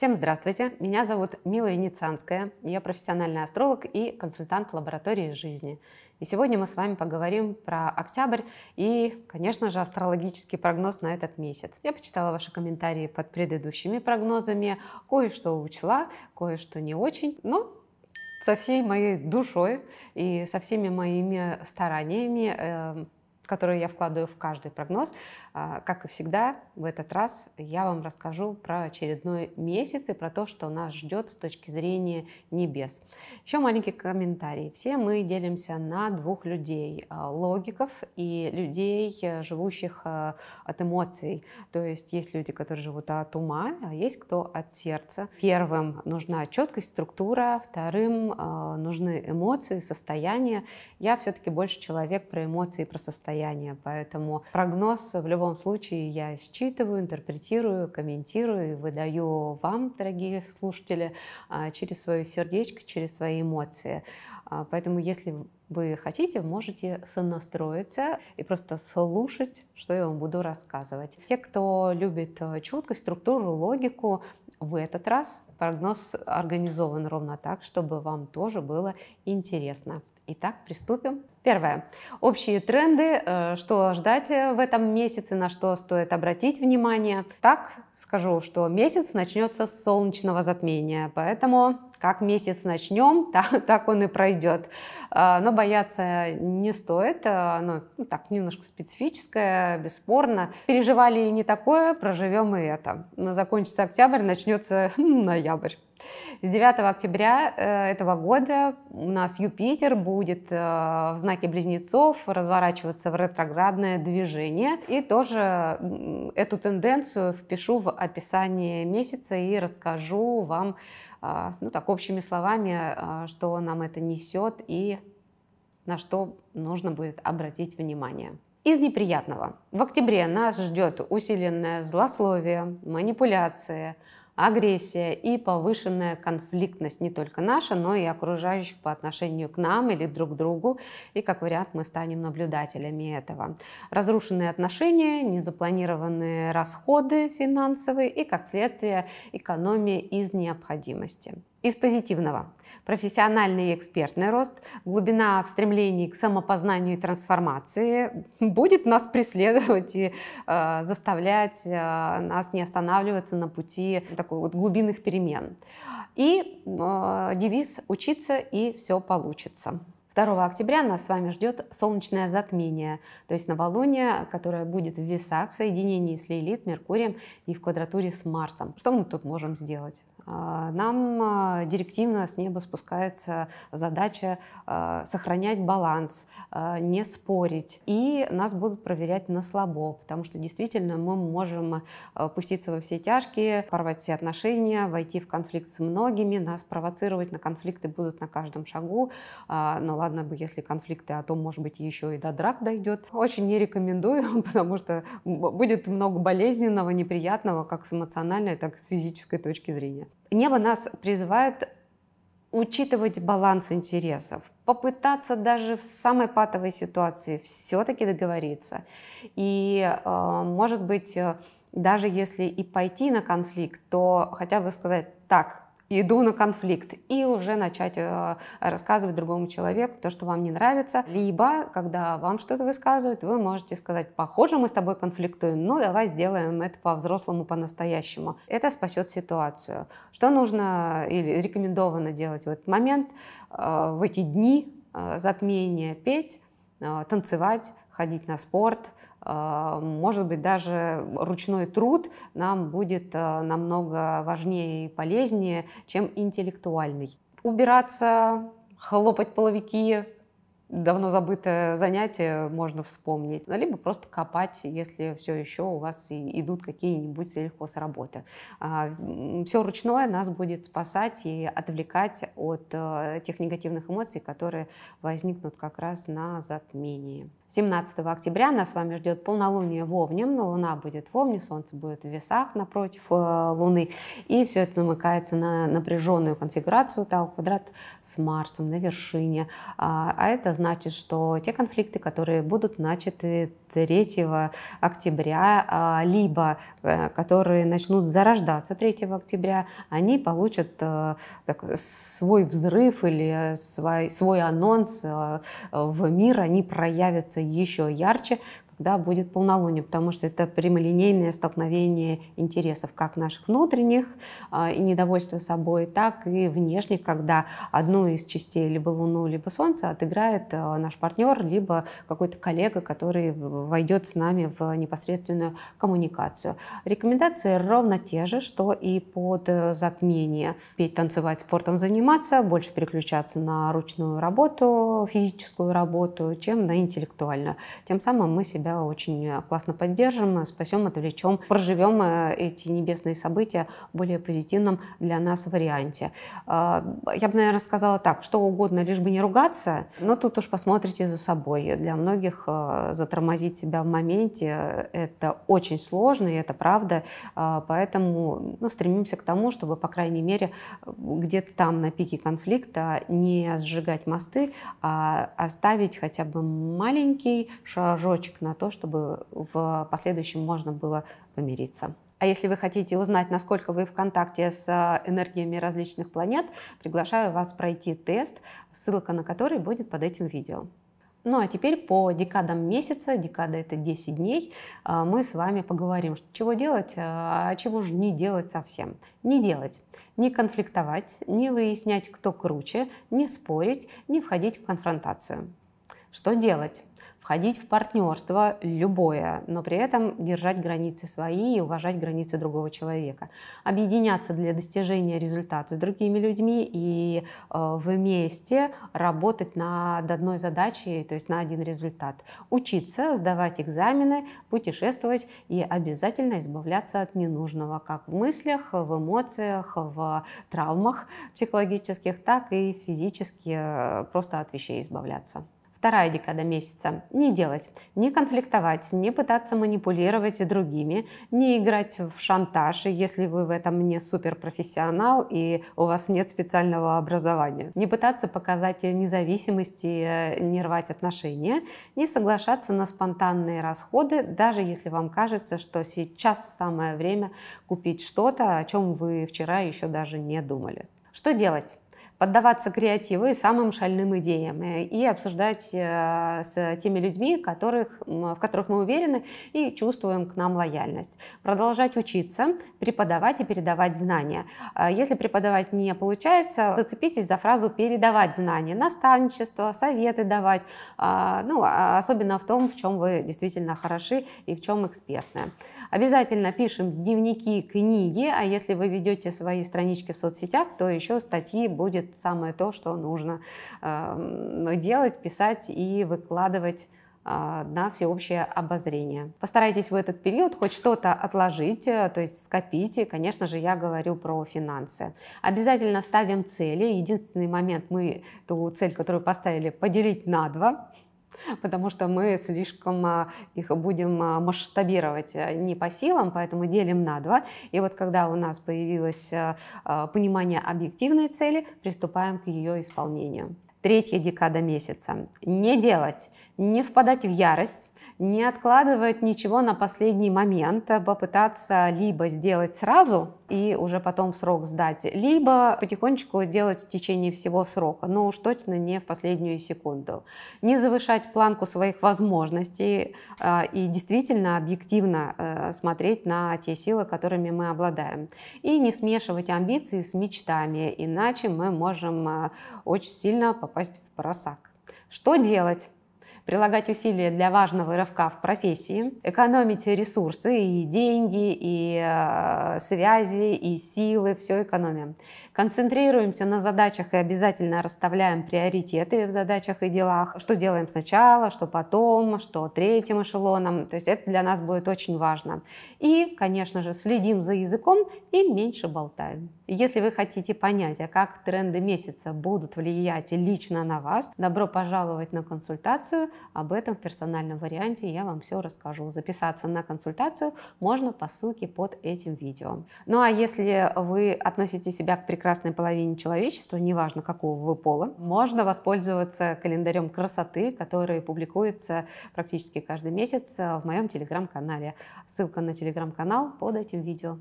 Всем здравствуйте, меня зовут Мила Венецианская, я профессиональный астролог и консультант лаборатории жизни. И сегодня мы с вами поговорим про октябрь и, конечно же, астрологический прогноз на этот месяц. Я почитала ваши комментарии под предыдущими прогнозами, кое-что учла, кое-что не очень, но со всей моей душой и со всеми моими стараниями эм, которые я вкладываю в каждый прогноз. А, как и всегда, в этот раз я вам расскажу про очередной месяц и про то, что нас ждет с точки зрения небес. Еще маленький комментарий. Все мы делимся на двух людей. А, логиков и людей, э, живущих э, от эмоций. То есть есть люди, которые живут от ума, а есть кто от сердца. Первым нужна четкость, структура. Вторым э, нужны эмоции, состояние. Я все-таки больше человек про эмоции и про состояние состояние. Поэтому прогноз в любом случае я считываю, интерпретирую, комментирую и выдаю вам, дорогие слушатели, а, через свое сердечко, через свои эмоции. А, поэтому, если вы хотите, можете сонастроиться и просто слушать, что я вам буду рассказывать. Те, кто любит э, чуткость, структуру, логику, в этот раз прогноз организован ровно так, чтобы вам тоже было интересно. Итак, приступим. Первое. Общие тренды, э, что ждать э, в этом месяце, на что стоит обратить внимание. Так скажу, что месяц начнется с солнечного затмения, поэтому как месяц начнем, так, так он и пройдет. Э, но бояться не стоит, оно ну, так немножко специфическое, бесспорно. Переживали и не такое, проживем и это. Закончится октябрь, начнется ноябрь. С 9 октября э, этого года у нас Юпитер будет э, в знаке близнецов разворачиваться в ретроградное движение. И тоже эту тенденцию впишу в описание месяца и расскажу вам, э, ну так, общими словами, что нам это несет и на что нужно будет обратить внимание. Из неприятного. В октябре нас ждет усиленное злословие, манипуляция агрессия и повышенная конфликтность не только наша, но и окружающих по отношению к нам или друг к другу, и как вариант мы станем наблюдателями этого. Разрушенные отношения, незапланированные расходы финансовые и, как следствие, экономия из необходимости. Из позитивного профессиональный и экспертный рост, глубина в стремлении к самопознанию и трансформации будет нас преследовать и э, заставлять э, нас не останавливаться на пути такой вот глубинных перемен. И э, девиз «Учиться и все получится». 2 октября нас с вами ждет солнечное затмение, то есть новолуние, которое будет в весах в соединении с Лилит, Меркурием и в квадратуре с Марсом. Что мы тут можем сделать? А, нам а, директивно с неба спускается задача а, сохранять баланс, не спорить. И нас будут проверять на слабо, потому что действительно мы можем пуститься во все тяжкие, порвать все отношения, войти в конфликт с многими, нас провоцировать на конфликты будут на каждом шагу. Ну ладно бы, если конфликты, а то, может быть, еще и до драк дойдет. Очень не рекомендую, потому что будет много болезненного, неприятного, как с эмоциональной, так и с физической точки зрения. Небо нас призывает учитывать баланс интересов, попытаться даже в самой патовой ситуации все-таки договориться. И, э, может быть, э, даже если и пойти на конфликт, то хотя бы сказать так, иду на конфликт и уже начать э, рассказывать другому человеку то, что вам не нравится. Либо, когда вам что-то высказывают, вы можете сказать, похоже, мы с тобой конфликтуем, ну давай сделаем это по-взрослому, по-настоящему. Это спасет ситуацию. Что нужно или рекомендовано делать в этот момент, э, в эти дни э, затмения, петь, танцевать, ходить на спорт – а, может быть, даже ручной труд нам будет а, намного важнее и полезнее, чем интеллектуальный. Убираться, хлопать половики, давно забытое занятие можно вспомнить, ну, либо просто копать, если все еще у вас идут какие-нибудь сельхозработы. А, все ручное нас будет спасать и отвлекать от тех негативных эмоций, которые возникнут как раз на затмении. 17 октября нас с вами ждет полнолуние в Овне. Луна будет в Овне, Солнце будет в весах напротив э, Луны. И все это замыкается на напряженную конфигурацию Тау квадрат с Марсом на вершине. А, а это значит, что те конфликты, которые будут начаты 3 октября, а, либо э, которые начнут зарождаться 3 октября, они получат э, так, свой взрыв или свой, свой анонс в мир, они проявятся становится еще ярче, когда будет полнолуние, потому что это прямолинейное столкновение интересов как наших внутренних а, и недовольства собой, так и внешних, когда одну из частей, либо Луну, либо Солнце, отыграет а, наш партнер, либо какой-то коллега, который войдет с нами в непосредственную коммуникацию. Рекомендации ровно те же, что и под э, затмение. Петь, танцевать, спортом заниматься, больше переключаться на ручную работу, физическую работу, чем на интеллектуальную. Тем самым мы себя да, очень э, классно поддержим, э, спасем, отвлечем, проживем э, эти небесные события в более позитивном для нас варианте. А, я бы, наверное, сказала так, что угодно, лишь бы не ругаться, но тут уж посмотрите за собой. Для многих затормозить себя в моменте – это очень сложно, и это правда, а, поэтому ну, стремимся к тому, чтобы, по крайней мере, где-то там на пике конфликта не сжигать мосты, а оставить хотя бы маленький шажочек на то, чтобы в последующем можно было помириться. А если вы хотите узнать, насколько вы в контакте с э, энергиями различных планет, приглашаю вас пройти тест, ссылка на который будет под этим видео. Ну а теперь по декадам месяца, декада это 10 дней, э, мы с вами поговорим, чего делать, э, а чего же не делать совсем. Не делать, не конфликтовать, не выяснять, кто круче, не спорить, не входить в конфронтацию. Что делать? входить в партнерство любое, но при этом держать границы свои и уважать границы другого человека. Объединяться для достижения результата с другими людьми и э, вместе работать над одной задачей, то есть на один результат. Учиться, сдавать экзамены, путешествовать и обязательно избавляться от ненужного, как в мыслях, в эмоциях, в травмах психологических, так и физически э, просто от вещей избавляться. Вторая декада месяца. Не делать, не конфликтовать, не пытаться манипулировать другими, не играть в шантаж, если вы в этом не суперпрофессионал и у вас нет специального образования. Не пытаться показать независимость и э, не рвать отношения, не соглашаться на спонтанные расходы, даже если вам кажется, что сейчас самое время купить что-то, о чем вы вчера еще даже не думали. Что делать? поддаваться креативу и самым шальным идеям э, и обсуждать э, с теми людьми, которых, в которых мы уверены и чувствуем к нам лояльность. Продолжать учиться, преподавать и передавать знания. А если преподавать не получается, зацепитесь за фразу «передавать знания», наставничество, советы давать, а, ну, а особенно в том, в чем вы действительно хороши и в чем экспертны. Обязательно пишем дневники, книги, а если вы ведете свои странички в соцсетях, то еще статьи будет самое то, что нужно эм, делать, писать и выкладывать э, на всеобщее обозрение. Постарайтесь в этот период хоть что-то отложить, э, то есть скопите. Конечно же, я говорю про финансы. Обязательно ставим цели. Единственный момент, мы ту цель, которую поставили, поделить на два потому что мы слишком а, их будем а, масштабировать а, не по силам, поэтому делим на два. И вот когда у нас появилось понимание объективной цели, приступаем к ее исполнению. Третья декада месяца. Не делать, не впадать в ярость, не откладывать ничего на последний момент, э, попытаться либо сделать сразу и уже потом срок сдать, либо потихонечку делать в течение всего срока, но уж точно не в последнюю секунду. Не завышать планку своих возможностей э, и действительно объективно э, смотреть на те силы, которыми мы обладаем. И не смешивать амбиции с мечтами, иначе мы можем очень сильно попасть в просак. Что делать? прилагать усилия для важного рывка в профессии, экономить ресурсы и деньги, и э, связи, и силы, все экономим. Концентрируемся на задачах и обязательно расставляем приоритеты в задачах и делах, что делаем сначала, что потом, что третьим эшелоном. То есть это для нас будет очень важно. И, конечно же, следим за языком и меньше болтаем. Если вы хотите понять, а как тренды месяца будут влиять лично на вас, добро пожаловать на консультацию – об этом в персональном варианте я вам все расскажу. Записаться на консультацию можно по ссылке под этим видео. Ну а если вы относите себя к прекрасной половине человечества, неважно какого вы пола, можно воспользоваться календарем красоты, который публикуется практически каждый месяц в моем телеграм-канале. Ссылка на телеграм-канал под этим видео.